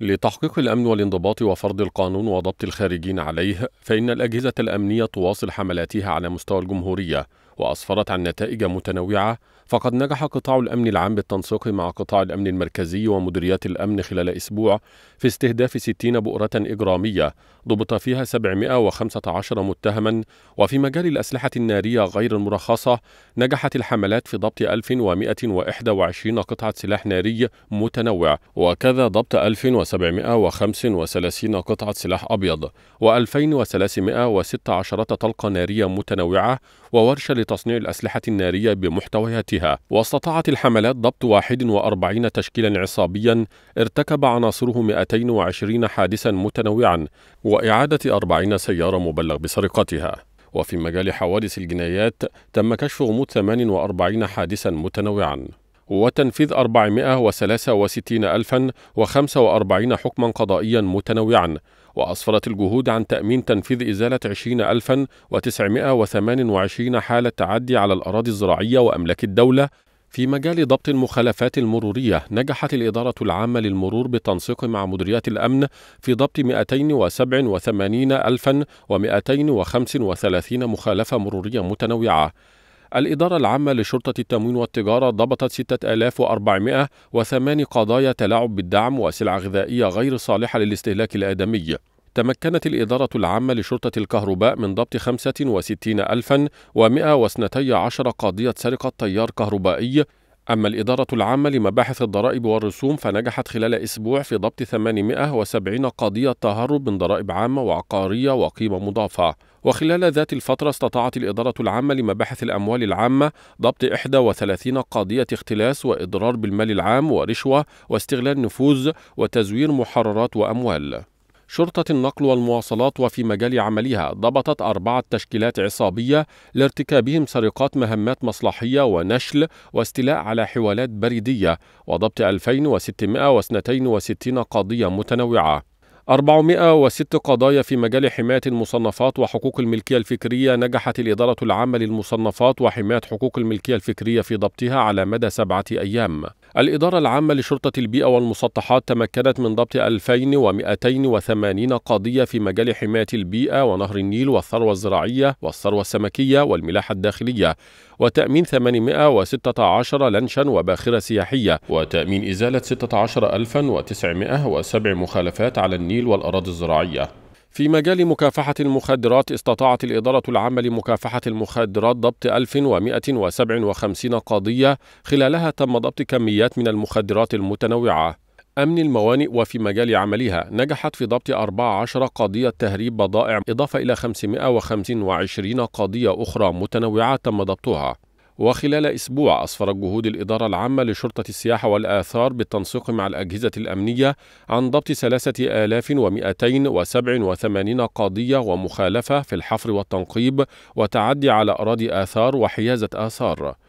لتحقيق الأمن والانضباط وفرض القانون وضبط الخارجين عليه فإن الأجهزة الأمنية تواصل حملاتها على مستوى الجمهورية وأسفرت عن نتائج متنوعة فقد نجح قطاع الأمن العام بالتنسيق مع قطاع الأمن المركزي ومديريات الأمن خلال أسبوع في استهداف 60 بؤرة إجرامية ضبط فيها 715 متهما وفي مجال الأسلحة النارية غير المرخصة نجحت الحملات في ضبط 1121 قطعة سلاح ناري متنوع وكذا ضبط 1000 735 قطعة سلاح أبيض و2316 طلقة نارية متنوعة وورشة لتصنيع الأسلحة النارية بمحتوياتها واستطاعت الحملات ضبط 41 تشكيلا عصابيا ارتكب عناصره 220 حادثا متنوعا وإعادة 40 سيارة مبلغ بسرقتها وفي مجال حوادث الجنايات تم كشف غموض 48 حادثا متنوعا وتنفيذ 463,045 حكما قضائيا متنوعا وأسفرت الجهود عن تأمين تنفيذ إزالة 20,928 حالة تعدي على الأراضي الزراعية وأملاك الدولة في مجال ضبط المخالفات المرورية نجحت الإدارة العامة للمرور بالتنسيق مع مديريات الأمن في ضبط 287,235 مخالفة مرورية متنوعة الإدارة العامة لشرطة التموين والتجارة ضبطت 6408 قضايا تلاعب بالدعم وسلع غذائية غير صالحة للاستهلاك الآدمي تمكنت الإدارة العامة لشرطة الكهرباء من ضبط 65 ألفا و112 قضية سرقة تيار كهربائي أما الإدارة العامة لمباحث الضرائب والرسوم فنجحت خلال أسبوع في ضبط 870 قضية تهرب من ضرائب عامة وعقارية وقيمة مضافة وخلال ذات الفترة استطاعت الإدارة العامة لمباحث الأموال العامة ضبط 31 قضية اختلاس وإضرار بالمال العام ورشوة واستغلال نفوذ وتزوير محررات وأموال شرطة النقل والمواصلات وفي مجال عملها ضبطت أربعة تشكيلات عصابية لارتكابهم سرقات مهمات مصلحية ونشل واستيلاء على حوالات بريدية وضبط 2662 قضية متنوعة 406 قضايا في مجال حماية المصنفات وحقوق الملكية الفكرية نجحت الإدارة العامة للمصنفات وحماية حقوق الملكية الفكرية في ضبطها على مدى سبعة أيام الإدارة العامة لشرطة البيئة والمسطحات تمكنت من ضبط 2280 قضية في مجال حماية البيئة ونهر النيل والثروة الزراعية والثروة السمكية والملاحة الداخلية وتأمين 816 لنشا وباخرة سياحية وتأمين إزالة 16907 مخالفات على النيل والأراضي الزراعية في مجال مكافحة المخدرات استطاعت الإدارة العامة لمكافحة المخدرات ضبط 1157 قضية خلالها تم ضبط كميات من المخدرات المتنوعة أمن الموانئ وفي مجال عملها نجحت في ضبط 14 قضية تهريب بضائع إضافة إلى 525 قضية أخرى متنوعة تم ضبطها وخلال أسبوع أسفرت جهود الإدارة العامة لشرطة السياحة والآثار بالتنسيق مع الأجهزة الأمنية عن ضبط 3287 قضية ومخالفة في الحفر والتنقيب وتعدي على أراضي آثار وحيازة آثار